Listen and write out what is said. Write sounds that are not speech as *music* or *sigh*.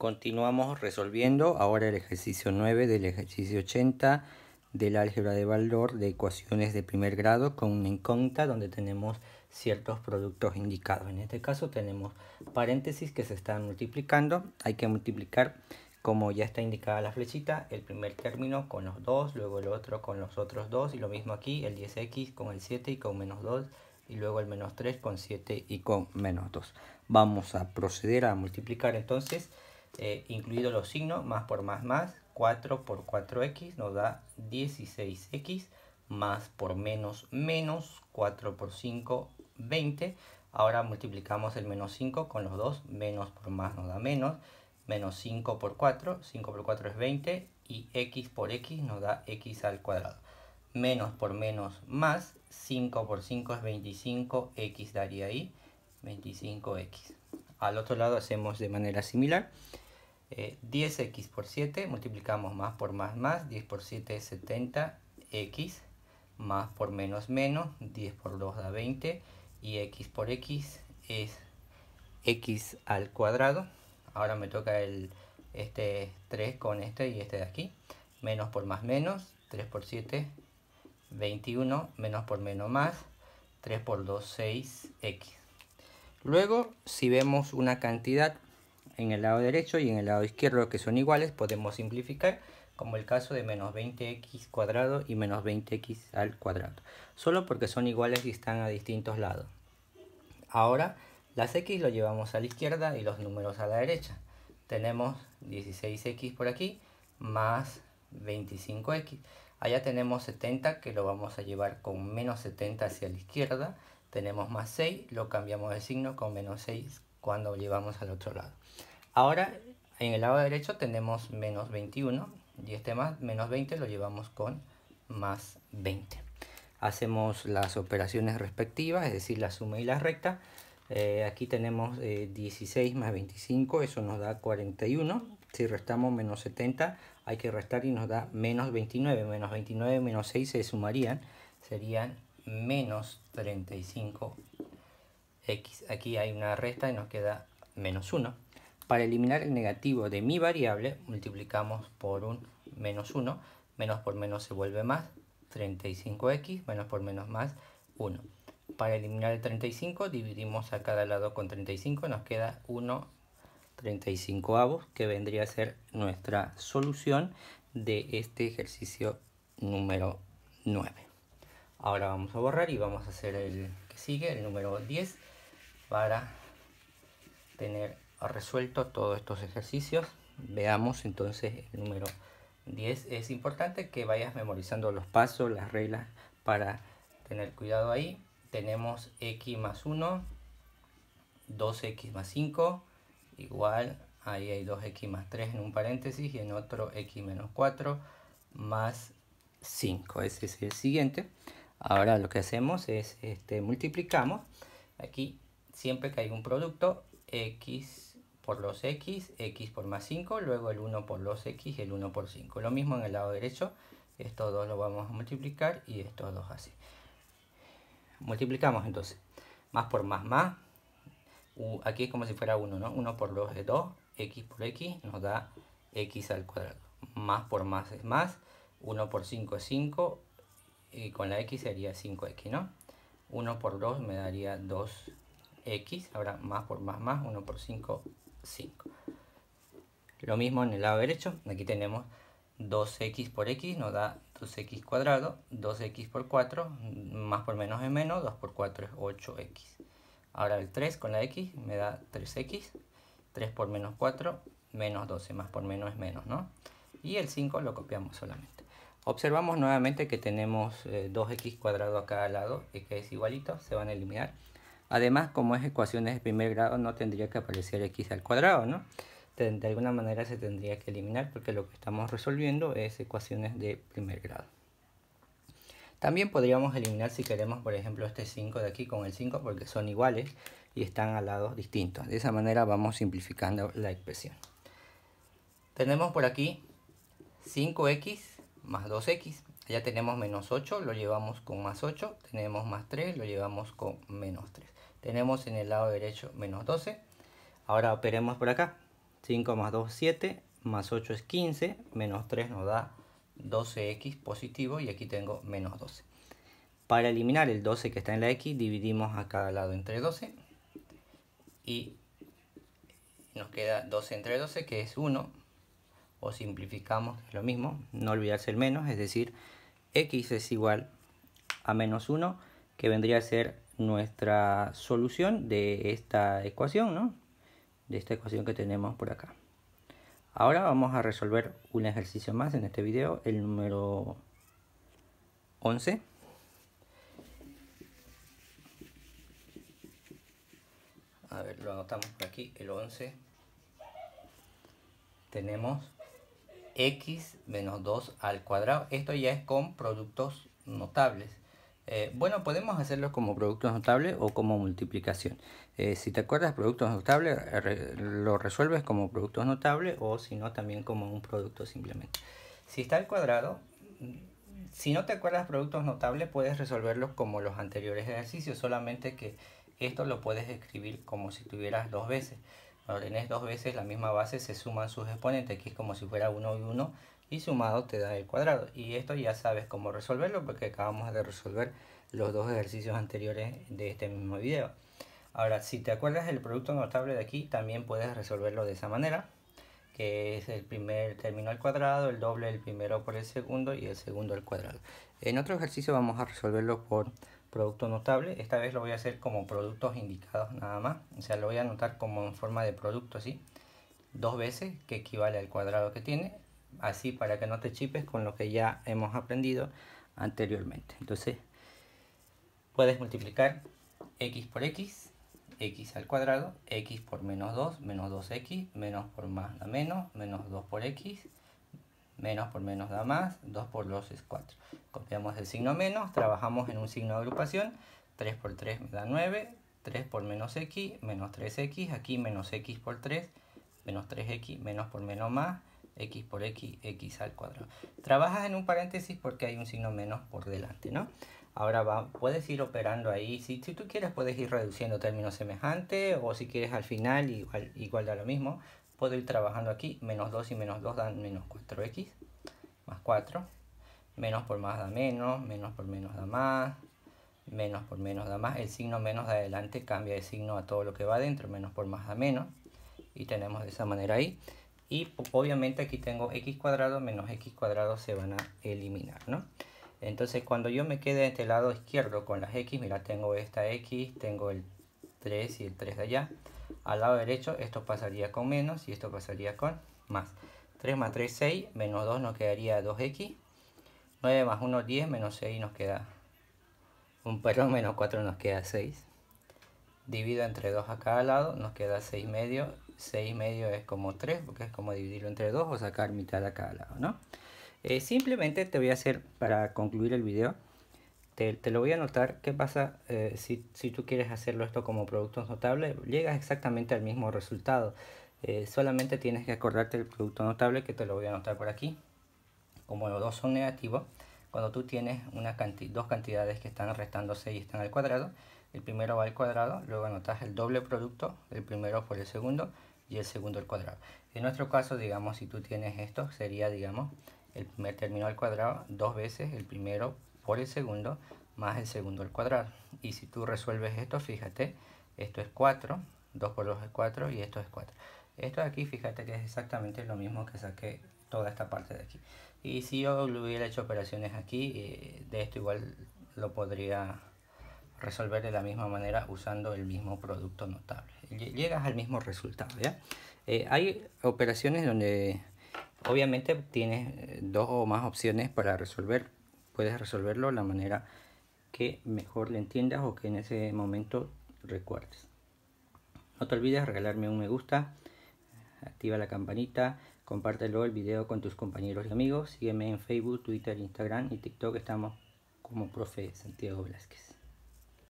Continuamos resolviendo ahora el ejercicio 9 del ejercicio 80 del álgebra de valor de ecuaciones de primer grado con una incógnita donde tenemos ciertos productos indicados. En este caso tenemos paréntesis que se están multiplicando. Hay que multiplicar, como ya está indicada la flechita, el primer término con los dos, luego el otro con los otros dos y lo mismo aquí, el 10x con el 7 y con menos 2 y luego el menos 3 con 7 y con menos 2. Vamos a proceder a multiplicar entonces eh, incluidos los signos, más por más más, 4 por 4x nos da 16x, más por menos menos, 4 por 5, 20. Ahora multiplicamos el menos 5 con los dos, menos por más nos da menos, menos 5 por 4, 5 por 4 es 20, y x por x nos da x al cuadrado. Menos por menos más, 5 por 5 es 25, x daría ahí, 25x. Al otro lado hacemos de manera similar. 10x eh, por 7 multiplicamos más por más más. 10 por 7 es 70x. Más por menos menos. 10 por 2 da 20. Y x por x es x al cuadrado. Ahora me toca el, este 3 con este y este de aquí. Menos por más menos. 3 por 7 21 menos por menos más 3 por 2 6x Luego, si vemos una cantidad en el lado derecho y en el lado izquierdo que son iguales, podemos simplificar como el caso de menos 20x cuadrado y menos 20x al cuadrado, solo porque son iguales y están a distintos lados. Ahora, las x lo llevamos a la izquierda y los números a la derecha. Tenemos 16x por aquí más 25x. Allá tenemos 70 que lo vamos a llevar con menos 70 hacia la izquierda tenemos más 6, lo cambiamos de signo con menos 6 cuando llevamos al otro lado. Ahora en el lado derecho tenemos menos 21 y este más menos 20 lo llevamos con más 20. Hacemos las operaciones respectivas, es decir, la suma y la recta. Eh, aquí tenemos 16 eh, más 25, eso nos da 41. Si restamos menos 70, hay que restar y nos da menos 29. Menos 29 menos 6 se sumarían, serían menos 35x. Aquí hay una resta y nos queda menos 1. Para eliminar el negativo de mi variable, multiplicamos por un menos 1. Menos por menos se vuelve más, 35x, menos por menos más, 1. Para eliminar el 35, dividimos a cada lado con 35, nos queda 1 35 avos, que vendría a ser nuestra solución de este ejercicio número 9. Ahora vamos a borrar y vamos a hacer el que sigue, el número 10, para tener resuelto todos estos ejercicios. Veamos entonces el número 10. Es importante que vayas memorizando los pasos, las reglas para tener cuidado ahí. Tenemos x más 1, 2x más 5, igual, ahí hay 2x más 3 en un paréntesis y en otro x menos 4 más 5. Ese es el siguiente. Ahora lo que hacemos es, este, multiplicamos, aquí siempre que hay un producto, x por los x, x por más 5, luego el 1 por los x y el 1 por 5. Lo mismo en el lado derecho, estos dos lo vamos a multiplicar y estos dos así. Multiplicamos entonces, más por más más, aquí es como si fuera 1, ¿no? 1 por 2 es 2, x por x nos da x al cuadrado. Más por más es más, 1 por 5 es 5, y con la x sería 5x, ¿no? 1 por 2 me daría 2x, ahora más por más más, 1 por 5, 5. Lo mismo en el lado derecho, aquí tenemos 2x por x nos da 2x cuadrado, 2x por 4, más por menos es menos, 2 por 4 es 8x. Ahora el 3 con la x me da 3x, 3 por menos 4, menos 12, más por menos es menos, ¿no? Y el 5 lo copiamos solamente. Observamos nuevamente que tenemos 2x eh, cuadrado a cada lado y que es igualito, se van a eliminar. Además, como es ecuaciones de primer grado, no tendría que aparecer x al cuadrado, ¿no? De alguna manera se tendría que eliminar porque lo que estamos resolviendo es ecuaciones de primer grado. También podríamos eliminar si queremos, por ejemplo, este 5 de aquí con el 5 porque son iguales y están a lados distintos. De esa manera vamos simplificando la expresión. Tenemos por aquí 5x más 2x. Allá tenemos menos 8, lo llevamos con más 8. Tenemos más 3, lo llevamos con menos 3. Tenemos en el lado derecho menos 12. Ahora operemos por acá. 5 más 2, 7. Más 8 es 15. Menos 3 nos da 12x positivo y aquí tengo menos 12. Para eliminar el 12 que está en la x, dividimos a cada lado entre 12. Y nos queda 12 entre 12 que es 1 o simplificamos, es lo mismo, no olvidarse el menos, es decir, x es igual a menos 1, que vendría a ser nuestra solución de esta ecuación, ¿no? De esta ecuación que tenemos por acá. Ahora vamos a resolver un ejercicio más en este video, el número 11. A ver, lo anotamos por aquí, el 11. Tenemos x menos 2 al cuadrado. Esto ya es con productos notables. Eh, bueno, podemos hacerlo como productos notables o como multiplicación. Eh, si te acuerdas, productos notables lo resuelves como productos notables o si no, también como un producto simplemente. Si está al cuadrado, si no te acuerdas productos notables, puedes resolverlos como los anteriores ejercicios, solamente que esto lo puedes escribir como si tuvieras dos veces. Cuando tenés dos veces la misma base se suman sus exponentes, que es como si fuera 1 y 1, y sumado te da el cuadrado. Y esto ya sabes cómo resolverlo porque acabamos de resolver los dos ejercicios anteriores de este mismo video. Ahora, si te acuerdas del producto notable de aquí, también puedes resolverlo de esa manera, que es el primer término al cuadrado, el doble del primero por el segundo y el segundo al cuadrado. En otro ejercicio vamos a resolverlo por producto notable. Esta vez lo voy a hacer como productos indicados nada más. O sea, lo voy a anotar como en forma de producto así. Dos veces, que equivale al cuadrado que tiene. Así para que no te chipes con lo que ya hemos aprendido anteriormente. Entonces, puedes multiplicar x por x, x al cuadrado, x por menos 2, menos 2x, menos por más la menos, menos 2 por x, menos por menos da más, 2 por 2 es 4. Copiamos el signo menos, trabajamos en un signo de agrupación, 3 por 3 me da 9, 3 por menos x, menos 3x, aquí menos x por 3, menos 3x, menos por menos más, x por x, x al cuadrado. Trabajas en un paréntesis porque hay un signo menos por delante, ¿no? Ahora va, puedes ir operando ahí, si, si, tú quieres puedes ir reduciendo términos semejantes o si quieres al final igual, igual da lo mismo, puedo ir trabajando aquí, menos 2 y menos 2 dan menos 4x, más 4, menos por más da menos, menos por menos da más, menos por menos da más, el signo menos de adelante cambia de signo a todo lo que va adentro, menos por más da menos, y tenemos de esa manera ahí, y obviamente aquí tengo x cuadrado menos x cuadrado se van a eliminar, ¿no? Entonces cuando yo me quede este lado izquierdo con las x, mira, tengo esta x, tengo el 3 y el 3 de allá, al lado derecho esto pasaría con menos y esto pasaría con más. 3 más 3, 6, menos 2 nos quedaría 2x. 9 más 1, 10, menos 6 nos queda... Un *laughs* perdón, menos 4 nos queda 6. Divido entre 2 a cada lado, nos queda 6 medio. 6 medio es como 3, porque es como dividirlo entre 2 o sacar mitad a cada lado, ¿no? Eh, simplemente te voy a hacer, para concluir el video, te, lo voy a anotar qué pasa eh, si, tú quieres hacerlo esto como producto notable? llegas exactamente al mismo resultado. Eh, solamente tienes que acordarte del producto notable que te lo voy a anotar por aquí. Como los dos son negativos, cuando tú tienes dos cantidades que están restándose y están al cuadrado, el primero va al cuadrado, luego anotas el doble producto, el primero por el segundo y el segundo al cuadrado. En nuestro caso, digamos, si tú tienes esto, sería, digamos, el primer término al cuadrado dos veces el primero el segundo más el segundo al cuadrado. Y si tú resuelves esto, fíjate, esto es 4, 2 por 2 es 4 y esto es 4. Esto de aquí, fíjate que es exactamente lo mismo que saqué toda esta parte de aquí. Y si yo hubiera hecho operaciones aquí, eh, de esto igual lo podría resolver de la misma manera usando el mismo producto notable. Llegas al mismo resultado, ¿ya? Eh, hay operaciones donde obviamente tienes eh, dos o más opciones para resolver, puedes resolverlo de la manera que mejor le entiendas o que en ese momento recuerdes. No te olvides regalarme un me gusta, activa la campanita, compártelo el video con tus compañeros y amigos, sígueme en Facebook, Twitter, Instagram y TikTok, estamos como profe Santiago Velázquez.